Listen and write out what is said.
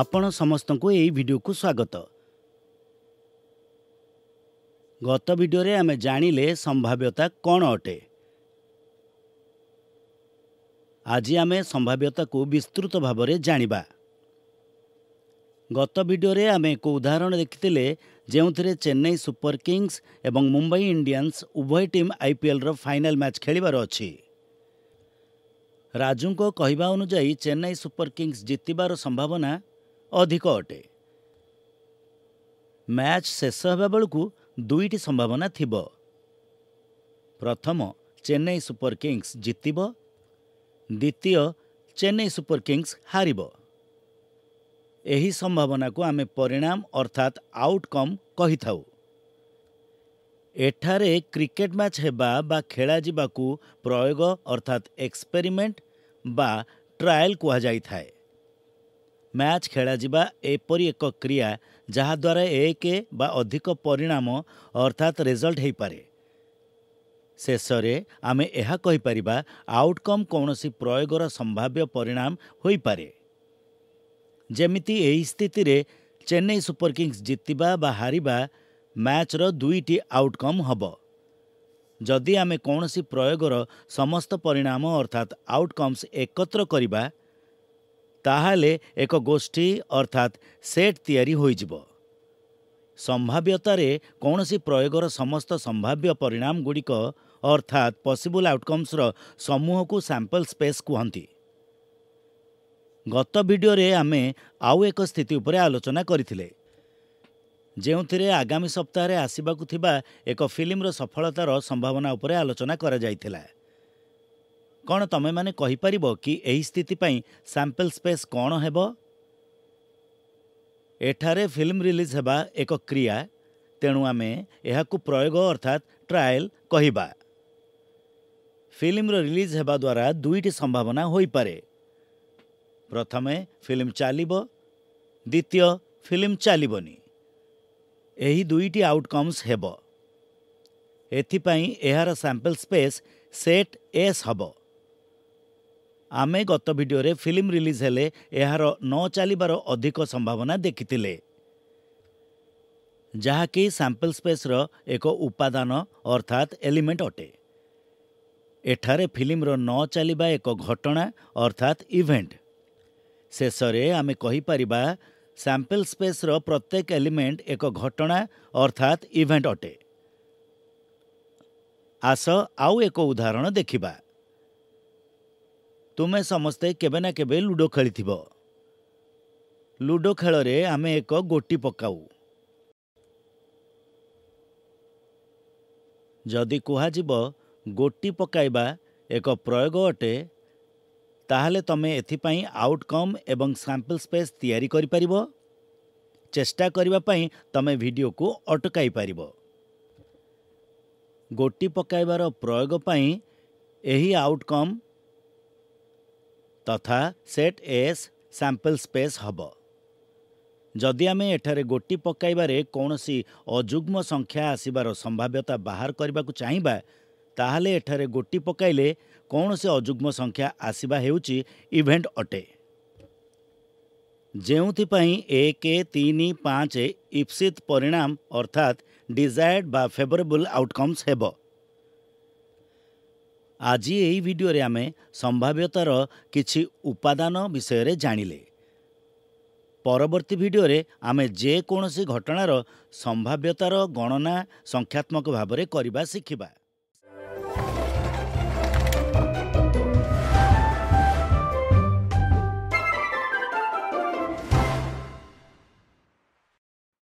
ଆପଣ ସମସ୍ତଙ୍କୁ ଏହି ଭିଡ଼ିଓକୁ ସ୍ୱାଗତ ଗତ ଭିଡ଼ିଓରେ ଆମେ ଜାଣିଲେ ସମ୍ଭାବ୍ୟତା କ'ଣ ଅଟେ ଆଜି ଆମେ ସମ୍ଭାବ୍ୟତାକୁ ବିସ୍ତୃତ ଭାବରେ ଜାଣିବା ଗତ ଭିଡ଼ିଓରେ ଆମେ ଏକ ଉଦାହରଣ ଦେଖିଥିଲେ ଯେଉଁଥିରେ ଚେନ୍ନାଇ ସୁପର କିଙ୍ଗସ୍ ଏବଂ ମୁମ୍ବାଇ ଇଣ୍ଡିଆନ୍ସ ଉଭୟ ଟିମ୍ ଆଇପିଏଲ୍ର ଫାଇନାଲ୍ ମ୍ୟାଚ୍ ଖେଳିବାର ଅଛି ରାଜୁଙ୍କ କହିବା ଅନୁଯାୟୀ ଚେନ୍ନାଇ ସୁପର କିଙ୍ଗସ୍ ଜିତିବାର ସମ୍ଭାବନା ଅଧିକ ଅଟେ ମ୍ୟାଚ୍ ଶେଷ ହେବା ବେଳକୁ ଦୁଇଟି ସମ୍ଭାବନା ଥିବ ପ୍ରଥମ ଚେନ୍ନାଇ ସୁପର କିଙ୍ଗସ୍ ଜିତିବ ଦ୍ୱିତୀୟ ଚେନ୍ନାଇ ସୁପର କିଙ୍ଗସ୍ ହାରିବ ଏହି ସମ୍ଭାବନାକୁ ଆମେ ପରିଣାମ ଅର୍ଥାତ୍ ଆଉଟକମ୍ କହିଥାଉ ଏଠାରେ କ୍ରିକେଟ୍ ମ୍ୟାଚ୍ ହେବା ବା ଖେଳାଯିବାକୁ ପ୍ରୟୋଗ ଅର୍ଥାତ୍ ଏକ୍ସପେରିମେଣ୍ଟ ବା ଟ୍ରାଏଲ୍ କୁହାଯାଇଥାଏ ମ୍ୟାଚ୍ ଖେଳାଯିବା ଏପରି ଏକ କ୍ରିୟା ଯାହାଦ୍ୱାରା ଏକ ବା ଅଧିକ ପରିଣାମ ଅର୍ଥାତ୍ ରେଜଲ୍ଟ ହୋଇପାରେ ଶେଷରେ ଆମେ ଏହା କହିପାରିବା ଆଉଟକମ୍ କୌଣସି ପ୍ରୟୋଗର ସମ୍ଭାବ୍ୟ ପରିଣାମ ହୋଇପାରେ ଯେମିତି ଏହି ସ୍ଥିତିରେ ଚେନ୍ନାଇ ସୁପର କିଙ୍ଗସ୍ ଜିତିବା ବା ହାରିବା ମ୍ୟାଚ୍ର ଦୁଇଟି ଆଉଟକମ୍ ହେବ ଯଦି ଆମେ କୌଣସି ପ୍ରୟୋଗର ସମସ୍ତ ପରିଣାମ ଅର୍ଥାତ୍ ଆଉଟକମ୍ସ ଏକତ୍ର କରିବା ତାହେଲେ ଏକ ଗୋଷ୍ଠୀ ଅର୍ଥାତ୍ ସେଟ୍ ତିଆରି ହୋଇଯିବ ସମ୍ଭାବ୍ୟତାରେ କୌଣସି ପ୍ରୟୋଗର ସମସ୍ତ ସମ୍ଭାବ୍ୟ ପରିଣାମଗୁଡ଼ିକ ଅର୍ଥାତ୍ ପସିବୁଲ୍ ଆଉଟକମ୍ସର ସମୂହକୁ ସାମ୍ପଲ୍ ସ୍ପେସ୍ କୁହନ୍ତି ଗତ ଭିଡ଼ିଓରେ ଆମେ ଆଉ ଏକ ସ୍ଥିତି ଉପରେ ଆଲୋଚନା କରିଥିଲେ ଯେଉଁଥିରେ ଆଗାମୀ ସପ୍ତାହରେ ଆସିବାକୁ ଥିବା ଏକ ଫିଲ୍ମର ସଫଳତାର ସମ୍ଭାବନା ଉପରେ ଆଲୋଚନା କରାଯାଇଥିଲା କ'ଣ ତମେମାନେ କହିପାରିବ କି ଏହି ସ୍ଥିତି ପାଇଁ ସାମ୍ପଲ୍ ସ୍ପେସ୍ କ'ଣ ହେବ ଏଠାରେ ଫିଲ୍ମ ରିଲିଜ୍ ହେବା ଏକ କ୍ରିୟା ତେଣୁ ଆମେ ଏହାକୁ ପ୍ରୟୋଗ ଅର୍ଥାତ୍ ଟ୍ରାଏଲ୍ କହିବା ଫିଲ୍ମର ରିଲିଜ୍ ହେବା ଦ୍ୱାରା ଦୁଇଟି ସମ୍ଭାବନା ହୋଇପାରେ ପ୍ରଥମେ ଫିଲ୍ମ ଚାଲିବ ଦ୍ୱିତୀୟ ଫିଲ୍ମ ଚାଲିବନି ଏହି ଦୁଇଟି ଆଉଟକମ୍ସ ହେବ ଏଥିପାଇଁ ଏହାର ସାମ୍ପଲ୍ ସ୍ପେସ୍ ସେଟ୍ ଏସ୍ ହେବ ଆମେ ଗତ ଭିଡ଼ିଓରେ ଫିଲ୍ମ ରିଲିଜ୍ ହେଲେ ଏହାର ନ ଚାଲିବାର ଅଧିକ ସମ୍ଭାବନା ଦେଖିଥିଲେ ଯାହାକି ସାମ୍ପଲ୍ ସ୍ପେସ୍ର ଏକ ଉପାଦାନ ଅର୍ଥାତ୍ ଏଲିମେଣ୍ଟ ଅଟେ ଏଠାରେ ଫିଲ୍ମର ନ ଚାଲିବା ଏକ ଘଟଣା ଅର୍ଥାତ୍ ଇଭେଣ୍ଟ ଶେଷରେ ଆମେ କହିପାରିବା ସାମ୍ପଲ୍ ସ୍ପେସ୍ର ପ୍ରତ୍ୟେକ ଏଲିମେଣ୍ଟ ଏକ ଘଟଣା ଅର୍ଥାତ୍ ଇଭେଣ୍ଟ ଅଟେ ଆସ ଆଉ ଏକ ଉଦାହରଣ ଦେଖିବା ତୁମେ ସମସ୍ତେ କେବେ ନା କେବେ ଲୁଡ଼ୋ ଖେଳିଥିବ ଲୁଡ଼ୋ ଖେଳରେ ଆମେ ଏକ ଗୋଟି ପକାଉ ଯଦି କୁହାଯିବ ଗୋଟି ପକାଇବା ଏକ ପ୍ରୟୋଗ ଅଟେ ତାହେଲେ ତୁମେ ଏଥିପାଇଁ ଆଉଟକମ୍ ଏବଂ ସାମ୍ପଲ୍ ସ୍ପେସ୍ ତିଆରି କରିପାରିବ ଚେଷ୍ଟା କରିବା ପାଇଁ ତୁମେ ଭିଡ଼ିଓକୁ ଅଟକାଇ ପାରିବ ଗୋଟି ପକାଇବାର ପ୍ରୟୋଗ ପାଇଁ ଏହି ଆଉଟକମ୍ ତଥା ସେଟ୍ ଏସ୍ ସାମ୍ପଲ୍ ସ୍ପେସ୍ ହେବ ଯଦି ଆମେ ଏଠାରେ ଗୋଟି ପକାଇବାରେ କୌଣସି ଅଯୁଗ୍ମ ସଂଖ୍ୟା ଆସିବାର ସମ୍ଭାବ୍ୟତା ବାହାର କରିବାକୁ ଚାହିଁବା ତାହେଲେ ଏଠାରେ ଗୋଟି ପକାଇଲେ କୌଣସି ଅଯୁଗ୍ମ ସଂଖ୍ୟା ଆସିବା ହେଉଛି ଇଭେଣ୍ଟ ଅଟେ ଯେଉଁଥିପାଇଁ ଏକ ତିନି ପାଞ୍ଚ ଇପ୍ସିତ ପରିଣାମ ଅର୍ଥାତ୍ ଡିଜାୟାର୍ଡ ବା ଫେଭରେବୁଲ୍ ଆଉଟକମ୍ସ ହେବ ଆଜି ଏହି ଭିଡ଼ିଓରେ ଆମେ ସମ୍ଭାବ୍ୟତାର କିଛି ଉପାଦାନ ବିଷୟରେ ଜାଣିଲେ ପରବର୍ତ୍ତୀ ଭିଡ଼ିଓରେ ଆମେ ଯେକୌଣସି ଘଟଣାର ସମ୍ଭାବ୍ୟତାର ଗଣନା ସଂଖ୍ୟାତ୍ମକ ଭାବରେ କରିବା ଶିଖିବା